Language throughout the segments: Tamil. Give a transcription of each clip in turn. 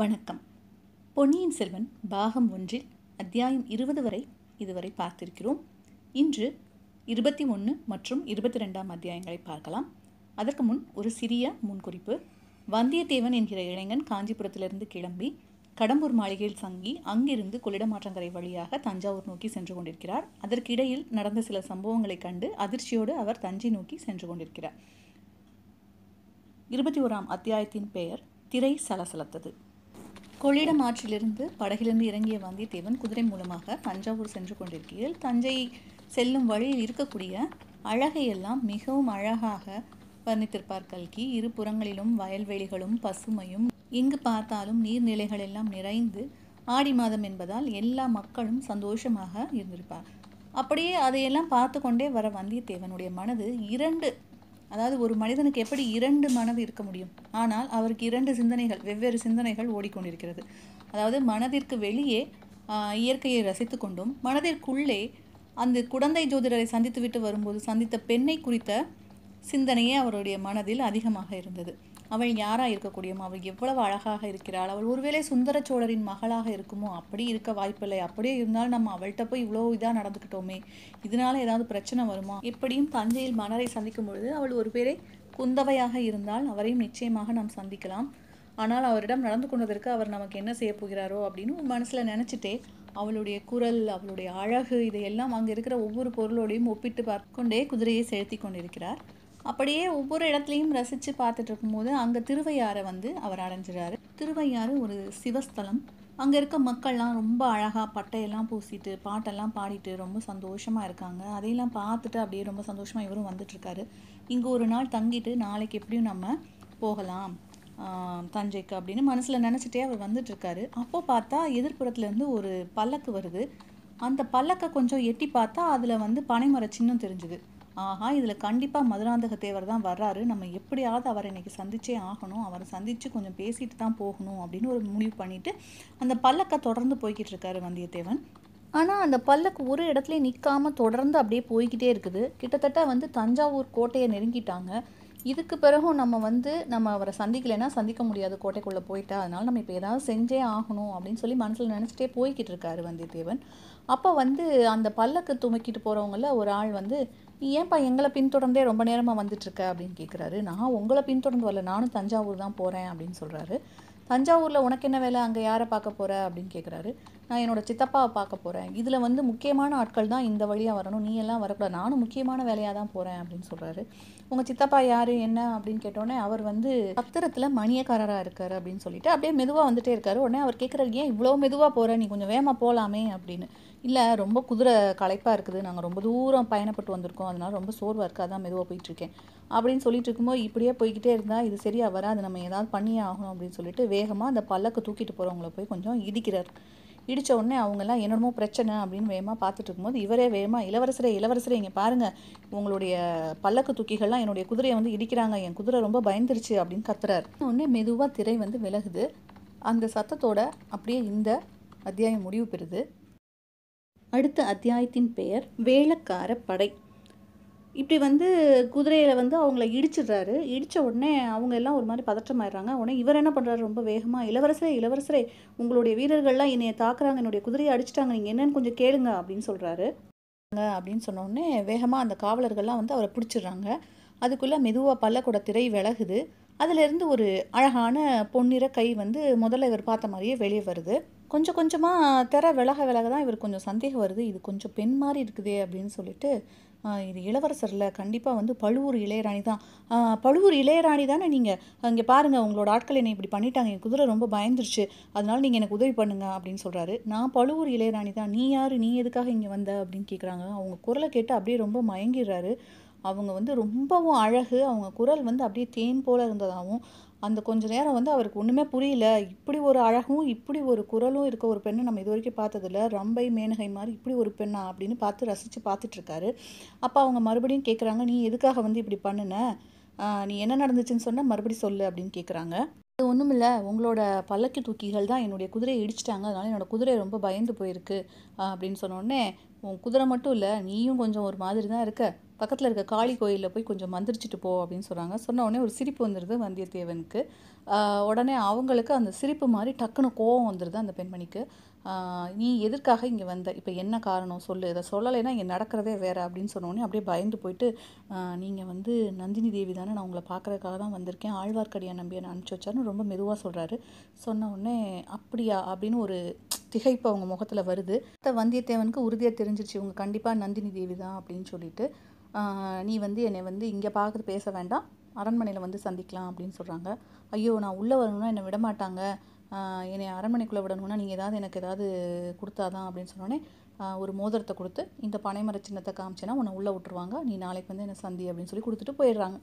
வணக்கம் பொன்னியின் செல்வன் பாகம் ஒன்றில் அத்தியாயம் இருபது வரை இதுவரை பார்த்திருக்கிறோம் இன்று இருபத்தி ஒன்று மற்றும் இருபத்தி ரெண்டாம் அத்தியாயங்களை பார்க்கலாம் அதற்கு முன் ஒரு சிறிய முன்குறிப்பு வந்தியத்தேவன் என்கிற இளைஞன் காஞ்சிபுரத்திலிருந்து கிளம்பி கடம்பூர் மாளிகையில் தங்கி அங்கிருந்து கொள்ளிடமாற்றங்கரை வழியாக தஞ்சாவூர் நோக்கி சென்று கொண்டிருக்கிறார் அதற்கிடையில் நடந்த சில சம்பவங்களைக் கண்டு அதிர்ச்சியோடு அவர் தஞ்சை நோக்கி சென்று கொண்டிருக்கிறார் இருபத்தி ஓராம் அத்தியாயத்தின் பெயர் திரை சலசலத்தது கொள்ளிடம் ஆற்றிலிருந்து படகிலிருந்து இறங்கிய வந்தியத்தேவன் குதிரை மூலமாக தஞ்சாவூர் சென்று கொண்டிருக்கையில் தஞ்சை செல்லும் வழியில் இருக்கக்கூடிய அழகையெல்லாம் மிகவும் அழகாக வர்ணித்திருப்பார் கல்கி இரு புறங்களிலும் வயல்வெளிகளும் பசுமையும் எங்கு பார்த்தாலும் நீர்நிலைகள் எல்லாம் நிறைந்து ஆடி மாதம் என்பதால் எல்லா மக்களும் சந்தோஷமாக இருந்திருப்பார் அப்படியே அதையெல்லாம் பார்த்து கொண்டே வர வந்தியத்தேவனுடைய மனது இரண்டு அதாவது ஒரு மனிதனுக்கு எப்படி இரண்டு மனது இருக்க முடியும் ஆனால் அவருக்கு இரண்டு சிந்தனைகள் வெவ்வேறு சிந்தனைகள் ஓடிக்கொண்டிருக்கிறது அதாவது மனதிற்கு வெளியே இயற்கையை ரசித்து கொண்டும் மனதிற்குள்ளே அந்த குடந்தை ஜோதிடரை சந்தித்துவிட்டு வரும்போது சந்தித்த பெண்ணை குறித்த சிந்தனையே அவருடைய மனதில் அதிகமாக இருந்தது அவள் யாராக இருக்கக்கூடியமோ அவள் எவ்வளவு அழகாக இருக்கிறாள் அவள் ஒருவேளை சுந்தர சோழரின் மகளாக இருக்குமோ அப்படி இருக்க வாய்ப்பில்லை அப்படியே இருந்தாலும் நம்ம அவள்கிட்ட போய் இவ்வளோ இதாக நடந்துக்கிட்டோமே இதனால ஏதாவது பிரச்சனை வருமா எப்படியும் தஞ்சையில் மன்னரை சந்திக்கும் பொழுது அவள் ஒருவேளை குந்தவையாக இருந்தால் அவரையும் நிச்சயமாக நாம் சந்திக்கலாம் ஆனால் அவரிடம் நடந்து கொண்டதற்கு அவர் நமக்கு என்ன செய்ய போகிறாரோ அப்படின்னு மனசில் நினச்சிட்டே அவளுடைய குரல் அவளுடைய அழகு இதையெல்லாம் அங்கே இருக்கிற ஒவ்வொரு பொருளோடையும் ஒப்பிட்டு பார்க்கொண்டே குதிரையை செலுத்தி கொண்டிருக்கிறார் அப்படியே ஒவ்வொரு இடத்துலையும் ரசித்து பார்த்துட்டு இருக்கும்போது அங்கே திருவையாரை வந்து அவர் அடைஞ்சிடாரு திருவையாறு ஒரு சிவஸ்தலம் அங்கே இருக்க மக்கள்லாம் ரொம்ப அழகாக பட்டையெல்லாம் பூசிட்டு பாட்டெல்லாம் பாடிட்டு ரொம்ப சந்தோஷமாக இருக்காங்க அதையெல்லாம் பார்த்துட்டு அப்படியே ரொம்ப சந்தோஷமாக இவரும் வந்துட்டுருக்காரு இங்கே ஒரு நாள் தங்கிட்டு நாளைக்கு எப்படியும் நம்ம போகலாம் தஞ்சைக்கு அப்படின்னு மனசில் நினச்சிட்டே அவர் வந்துட்டுருக்காரு அப்போ பார்த்தா எதிர்ப்புறத்துலேருந்து ஒரு பல்லக்கு வருது அந்த பல்லக்கை கொஞ்சம் எட்டி பார்த்தா அதில் வந்து பனைமர சின்னம் தெரிஞ்சுது ஆஹா இதில் கண்டிப்பாக மதுராந்தக தேவர் தான் வர்றாரு நம்ம எப்படியாவது அவரை இன்றைக்கி சந்திச்சே ஆகணும் அவரை சந்தித்து கொஞ்சம் பேசிட்டு தான் போகணும் அப்படின்னு ஒரு முடிவு பண்ணிவிட்டு அந்த பல்லக்கை தொடர்ந்து போய்கிட்டு இருக்காரு வந்தியத்தேவன் ஆனால் அந்த பல்லக்கு ஒரு இடத்துல நிற்காமல் தொடர்ந்து அப்படியே போய்கிட்டே இருக்குது கிட்டத்தட்ட வந்து தஞ்சாவூர் கோட்டையை நெருங்கிட்டாங்க இதுக்கு பிறகும் நம்ம வந்து நம்ம அவரை சந்திக்கலைன்னா சந்திக்க முடியாது கோட்டைக்குள்ளே போயிட்டா அதனால் நம்ம இப்போ ஏதாவது செஞ்சே ஆகணும் அப்படின்னு சொல்லி மனசில் நினச்சிட்டே போய்கிட்டு இருக்காரு வந்தியத்தேவன் அப்போ வந்து அந்த பல்லக்கு துமைக்கிட்டு போகிறவங்கள ஒரு ஆள் வந்து நீ ஏன்ப்பா எங்களை பின்தொடர்ந்தே ரொம்ப நேரமாக வந்துட்டுருக்க அப்படின்னு கேட்குறாரு நான் உங்களை பின்தொடர்ந்து வரல நானும் தஞ்சாவூர் தான் போகிறேன் அப்படின்னு சொல்கிறாரு தஞ்சாவூரில் உனக்கு என்ன வேலை அங்கே யாரை பார்க்க போகிற அப்படின்னு கேட்குறாரு நான் என்னோடய சித்தப்பாவை பார்க்க போகிறேன் இதில் வந்து முக்கியமான ஆட்கள் தான் இந்த வழியாக வரணும் நீ எல்லாம் வரக்கூடாது நானும் முக்கியமான வேலையாக தான் போகிறேன் அப்படின்னு சொல்கிறாரு உங்கள் சித்தப்பா யார் என்ன அப்படின்னு கேட்டோடனே அவர் வந்து பத்திரத்தில் மணியக்காரராக இருக்கார் அப்படின்னு சொல்லிட்டு அப்படியே மெதுவாக வந்துட்டே இருக்காரு உடனே அவர் கேட்குறாரு ஏன் இவ்வளோ மெதுவாக போகிற நீ கொஞ்சம் வேகமாக போகலாமே அப்படின்னு இல்லை ரொம்ப குதிரை களைப்பாக இருக்குது நாங்கள் ரொம்ப தூரம் பயணப்பட்டு வந்திருக்கோம் அதனால் ரொம்ப சோர்வாக இருக்குது அதான் மெதுவாக போயிட்டுருக்கேன் அப்படின்னு சொல்லிட்டு இருக்கும்போது இப்படியே போய்கிட்டே இருந்தால் இது சரியாக வராது நம்ம ஏதாவது பண்ணியே ஆகணும் அப்படின்னு சொல்லிட்டு வேகமாக அந்த பல்லக்கு தூக்கிட்டு போகிறவங்கள போய் கொஞ்சம் இடிக்கிறார் இடித்த உடனே அவங்கெல்லாம் என்னென்னமோ பிரச்சனை அப்படின்னு வேகமாக பார்த்துட்டு இருக்கும்போது இவரே வேகமாக இளவரசரே இளவரசரே இங்கே பாருங்கள் உங்களுடைய பல்லக்கு துக்கிகள்லாம் என்னுடைய குதிரையை வந்து இடிக்கிறாங்க என் குதிரை ரொம்ப பயந்துருச்சு அப்படின்னு கத்துறாரு உடனே மெதுவாக திரை வந்து விலகுது அந்த சத்தத்தோட அப்படியே இந்த அத்தியாயம் முடிவு பெறுது அடுத்த அத்தியாயத்தின் பெயர் வேளக்கார படை இப்படி வந்து குதிரையில் வந்து அவங்கள இடிச்சிடுறாரு இடித்த உடனே அவங்க எல்லாம் ஒரு மாதிரி பதற்றமாயிடுறாங்க உடனே இவர் என்ன பண்ணுறாரு ரொம்ப வேகமாக இளவரசரே இளவரசரே உங்களுடைய வீரர்கள்லாம் என்னைய தாக்குறாங்க என்னுடைய குதிரையை அடிச்சிட்டாங்க நீங்கள் என்னன்னு கொஞ்சம் கேளுங்க அப்படின்னு சொல்கிறாரு அப்படின்னு சொன்னோடனே வேகமாக அந்த காவலர்கள்லாம் வந்து அவரை பிடிச்சிடுறாங்க அதுக்குள்ளே மெதுவாக பல்லக்கூட திரை விலகுது அதிலிருந்து ஒரு அழகான பொன்னிற கை வந்து முதல்ல இவர் பார்த்த மாதிரியே வெளியே வருது கொஞ்சம் கொஞ்சமாக திற விலக விலக தான் இவர் கொஞ்சம் சந்தேகம் வருது இது கொஞ்சம் பெண் மாதிரி இருக்குதே அப்படின்னு சொல்லிட்டு இது இளவரசரில் கண்டிப்பாக வந்து பழுவூர் இளையராணி தான் பழுவூர் இளையராணி தானே நீங்கள் இங்கே பாருங்கள் உங்களோட ஆட்கள் என்னை இப்படி பண்ணிட்டாங்க என் குதிரை ரொம்ப பயந்துருச்சு அதனால் நீங்கள் எனக்கு உதவி பண்ணுங்க அப்படின்னு சொல்கிறாரு நான் பழுவூர் இளையராணி தான் நீ யார் நீ எதுக்காக இங்கே வந்த அப்படின்னு கேட்குறாங்க அவங்க குரலை கேட்டு அப்படியே ரொம்ப மயங்கிடுறாரு அவங்க வந்து ரொம்பவும் அழகு அவங்க குரல் வந்து அப்படியே தேன் போல் இருந்ததாகவும் அந்த கொஞ்ச நேரம் வந்து அவருக்கு ஒன்றுமே புரியல இப்படி ஒரு அழகும் இப்படி ஒரு குரலும் இருக்க ஒரு பெண்ணை நம்ம இது வரைக்கும் பார்த்ததில்ல ரம்பை மேனகை மாதிரி இப்படி ஒரு பெண்ணா அப்படின்னு பார்த்து ரசித்து பார்த்துட்ருக்காரு அப்போ அவங்க மறுபடியும் கேட்குறாங்க நீ எதுக்காக வந்து இப்படி பண்ணுன நீ என்ன நடந்துச்சுன்னு சொன்னால் மறுபடியும் சொல்லு அப்படின்னு கேட்குறாங்க அது ஒன்றும் இல்லை உங்களோட பல்லக்கு தூக்கிகள் தான் என்னுடைய குதிரையை இடிச்சிட்டாங்க அதனால் என்னோடய குதிரை ரொம்ப பயந்து போயிருக்கு அப்படின்னு சொன்னோடனே உன் குதிரை மட்டும் இல்லை நீயும் கொஞ்சம் ஒரு மாதிரி தான் இருக்க பக்கத்தில் இருக்க காளி கோயிலில் போய் கொஞ்சம் மந்திரிச்சிட்டு போ அப்படின்னு சொல்கிறாங்க சொன்ன உடனே ஒரு சிரிப்பு வந்துடுது வந்தியத்தேவனுக்கு உடனே அவங்களுக்கு அந்த சிரிப்பு மாதிரி டக்குன்னு கோவம் வந்துடுது அந்த பெண்மணிக்கு நீ எதற்காக இங்கே வந்த இப்போ என்ன காரணம் சொல்லு இதை சொல்லலைன்னா இங்கே நடக்கிறதே வேறு அப்படின்னு சொன்னோடனே அப்படியே பயந்து போயிட்டு நீங்கள் வந்து நந்தினி தேவி தானே நான் உங்களை பார்க்குறதுக்காக தான் வந்திருக்கேன் ஆழ்வார்க்கடியை நம்பி என்னை அனுப்பிச்சி வச்சாருன்னு ரொம்ப மெதுவாக சொல்கிறாரு சொன்ன உடனே அப்படியா அப்படின்னு ஒரு திகைப்பு அவங்க முகத்தில் வருது வந்தியத்தேவனுக்கு உறுதியாக தெரிஞ்சிருச்சு இவங்க கண்டிப்பாக நந்தினி தேவி தான் அப்படின்னு சொல்லிட்டு நீ வந்து என்னை வந்து இங்கே பார்க்குறது பேச வேண்டாம் அரண்மனையில் வந்து சந்திக்கலாம் அப்படின்னு சொல்கிறாங்க ஐயோ நான் உள்ளே வரணும்னா என்னை விடமாட்டாங்க என்னை அரண்மனைக்குள்ளே விடணும்னா நீங்கள் ஏதாவது எனக்கு ஏதாவது கொடுத்தாதான் அப்படின்னு சொன்னோடனே ஒரு மோதிரத்தை கொடுத்து இந்த பனைமர சின்னத்தை காமிச்சேன்னா உன்னை உள்ளே விட்டுருவாங்க நீ நாளைக்கு வந்து என்னை சந்தி அப்படின்னு சொல்லி கொடுத்துட்டு போயிடுறாங்க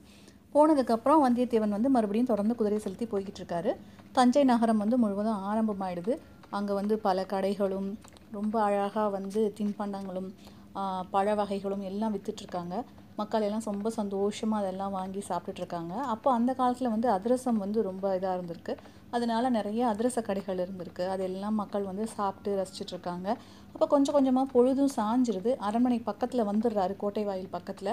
போனதுக்கப்புறம் வந்தியத்தேவன் வந்து மறுபடியும் தொடர்ந்து குதிரை செலுத்தி போய்கிட்டு இருக்காரு தஞ்சை நகரம் வந்து முழுவதும் ஆரம்பமாயிடுது அங்கே வந்து பல கடைகளும் ரொம்ப அழகாக வந்து தின்பண்டங்களும் பழ வகைகளும் எல்லாம் விற்றுட்ருக்காங்க மக்கள் எல்லாம் ரொம்ப சந்தோஷமாக அதெல்லாம் வாங்கி சாப்பிட்டுட்ருக்காங்க அப்போ அந்த காலத்தில் வந்து அதிரசம் வந்து ரொம்ப இதாக இருந்திருக்கு அதனால் நிறைய அதிரச கடைகள் இருந்திருக்கு அதெல்லாம் மக்கள் வந்து சாப்பிட்டு ரசிச்சிட்ருக்காங்க அப்போ கொஞ்சம் கொஞ்சமாக பொழுதும் சாஞ்சிருது அரண்மனை பக்கத்தில் வந்துடுறாரு கோட்டை வாயில் பக்கத்தில்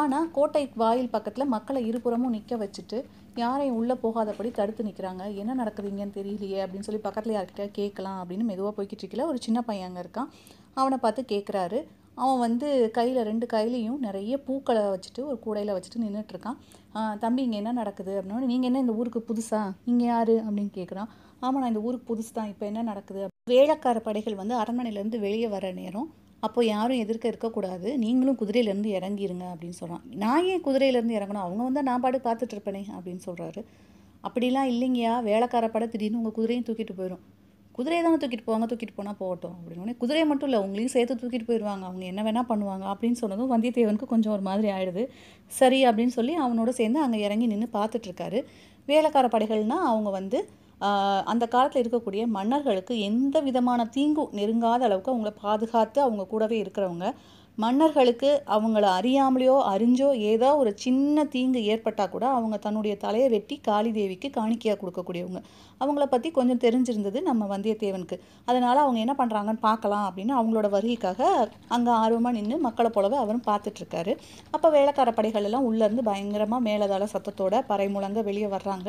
ஆனால் கோட்டை வாயில் பக்கத்தில் மக்களை இருபுறமும் நிற்க வச்சுட்டு யாரையும் உள்ளே போகாதபடி தடுத்து நிற்கிறாங்க என்ன நடக்குதுங்கன்னு தெரியலையே அப்படின்னு சொல்லி பக்கத்தில் யார்கிட்ட கேட்கலாம் அப்படின்னு மெதுவாக போய்கிட்டு இருக்கல ஒரு சின்ன பையன் அங்கே இருக்கான் அவனை பார்த்து கேட்குறாரு அவன் வந்து கையில் ரெண்டு கையிலையும் நிறைய பூக்களை வச்சுட்டு ஒரு கூடையில் வச்சுட்டு நின்றுட்டுருக்கான் தம்பி இங்கே என்ன நடக்குது அப்படின்னா நீங்கள் என்ன இந்த ஊருக்கு புதுசாக நீங்கள் யார் அப்படின்னு கேட்குறான் ஆமாம் நான் இந்த ஊருக்கு புதுசு தான் இப்போ என்ன நடக்குது வேளக்கார படைகள் வந்து அரண்மனையிலேருந்து வெளியே வர நேரம் அப்போ யாரும் எதிர்க்க இருக்கக்கூடாது நீங்களும் குதிரையிலேருந்து இறங்கிருங்க அப்படின்னு சொல்கிறான் நான் ஏன் குதிரையிலேருந்து இறங்கணும் அவங்க வந்து நான் பாடு பார்த்துட்டு இருப்பேனே அப்படின்னு சொல்கிறாரு அப்படிலாம் இல்லைங்கயா வேலைக்கார படை திடீர்னு உங்கள் குதிரையும் தூக்கிட்டு போயிடும் குதிரையை தானே தூக்கிட்டு போவாங்க தூக்கிட்டு போனால் போகட்டும் அப்படின்னு குதிரையை மட்டும் இல்லை உங்களையும் சேர்த்து தூக்கிட்டு போயிடுவாங்க அவங்க என்ன வேணால் பண்ணுவாங்க அப்படின்னு சொன்னதும் வந்தியத்தேவனுக்கு கொஞ்சம் ஒரு மாதிரி ஆயிடுது சரி அப்படின்னு சொல்லி அவனோட சேர்ந்து அங்கே இறங்கி நின்று பார்த்துட்ருக்காரு வேலைக்கார படைகள்னால் அவங்க வந்து அந்த காலத்தில் இருக்கக்கூடிய மன்னர்களுக்கு எந்த விதமான தீங்கும் நெருங்காத அளவுக்கு அவங்கள பாதுகாத்து அவங்க கூடவே இருக்கிறவங்க மன்னர்களுக்கு அவங்கள அறியாமலையோ அறிஞ்சோ ஏதோ ஒரு சின்ன தீங்கு ஏற்பட்டால் கூட அவங்க தன்னுடைய தலையை வெட்டி காளி தேவிக்கு காணிக்கையாக கொடுக்கக்கூடியவங்க அவங்கள பற்றி கொஞ்சம் தெரிஞ்சிருந்தது நம்ம வந்தியத்தேவனுக்கு அதனால் அவங்க என்ன பண்ணுறாங்கன்னு பார்க்கலாம் அப்படின்னு அவங்களோட வருகைக்காக அங்கே ஆர்வமாக நின்று மக்களை போலவே அவரும் பார்த்துட்ருக்காரு அப்போ வேலைக்கார படைகள் எல்லாம் உள்ளேருந்து பயங்கரமாக மேலதால சத்தத்தோட பறை முழங்க வெளியே வர்றாங்க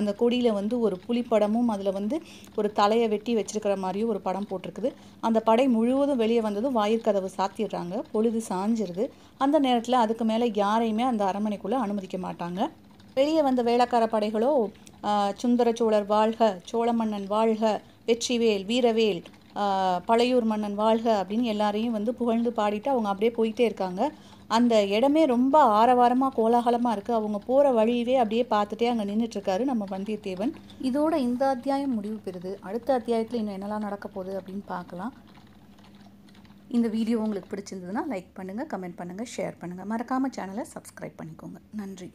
அந்த கொடியில் வந்து ஒரு புலிப்படமும் அதில் வந்து ஒரு தலையை வெட்டி வச்சிருக்கிற மாதிரியும் ஒரு படம் போட்டிருக்குது அந்த படை முழுவதும் வெளியே வந்ததும் வாயிற்கதவு சாத்திடுறாங்க பொழுது சாஞ்சிருது அந்த நேரத்தில் அதுக்கு மேலே யாரையுமே அந்த அரண்மனைக்குள்ளே அனுமதிக்க மாட்டாங்க வெளியே வந்த வேளக்கார படைகளோ சுந்தர சோழர் வாழ்க சோழ மன்னன் வாழ்க வெற்றிவேல் வீரவேல் பழையூர் மன்னன் வாழ்க அப்படின்னு எல்லாரையும் வந்து புகழ்ந்து பாடிட்டு அவங்க அப்படியே போயிட்டே இருக்காங்க அந்த இடமே ரொம்ப ஆரவாரமாக கோலாகலமாக இருக்குது அவங்க போகிற வழியவே அப்படியே பார்த்துட்டே அங்கே நின்றுட்டுருக்காரு நம்ம வந்தியத்தேவன் இதோட இந்த அத்தியாயம் முடிவு பெறுது அடுத்த அத்தியாயத்தில் இன்னும் என்னெல்லாம் நடக்க போகுது அப்படின்னு பார்க்கலாம் இந்த வீடியோ உங்களுக்கு பிடிச்சிருந்ததுன்னா லைக் பண்ணுங்கள் கமெண்ட் பண்ணுங்கள் ஷேர் பண்ணுங்கள் மறக்காமல் சேனலை சப்ஸ்கிரைப் பண்ணிக்கோங்க நன்றி